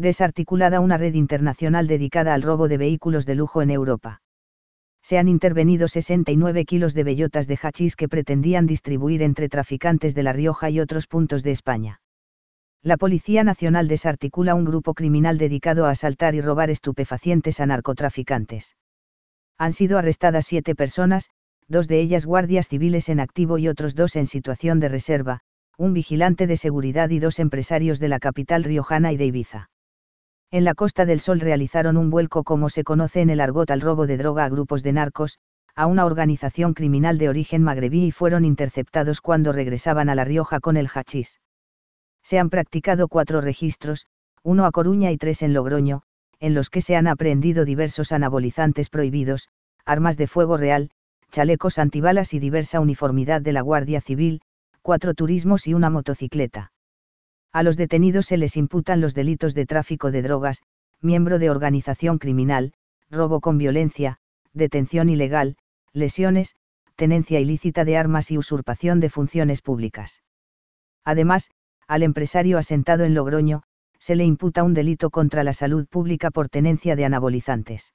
desarticulada una red internacional dedicada al robo de vehículos de lujo en Europa. Se han intervenido 69 kilos de bellotas de hachís que pretendían distribuir entre traficantes de La Rioja y otros puntos de España. La Policía Nacional desarticula un grupo criminal dedicado a asaltar y robar estupefacientes a narcotraficantes. Han sido arrestadas siete personas, dos de ellas guardias civiles en activo y otros dos en situación de reserva, un vigilante de seguridad y dos empresarios de la capital riojana y de Ibiza en la Costa del Sol realizaron un vuelco como se conoce en el argot al robo de droga a grupos de narcos, a una organización criminal de origen magrebí y fueron interceptados cuando regresaban a La Rioja con el hachís. Se han practicado cuatro registros, uno a Coruña y tres en Logroño, en los que se han aprehendido diversos anabolizantes prohibidos, armas de fuego real, chalecos antibalas y diversa uniformidad de la Guardia Civil, cuatro turismos y una motocicleta. A los detenidos se les imputan los delitos de tráfico de drogas, miembro de organización criminal, robo con violencia, detención ilegal, lesiones, tenencia ilícita de armas y usurpación de funciones públicas. Además, al empresario asentado en Logroño, se le imputa un delito contra la salud pública por tenencia de anabolizantes.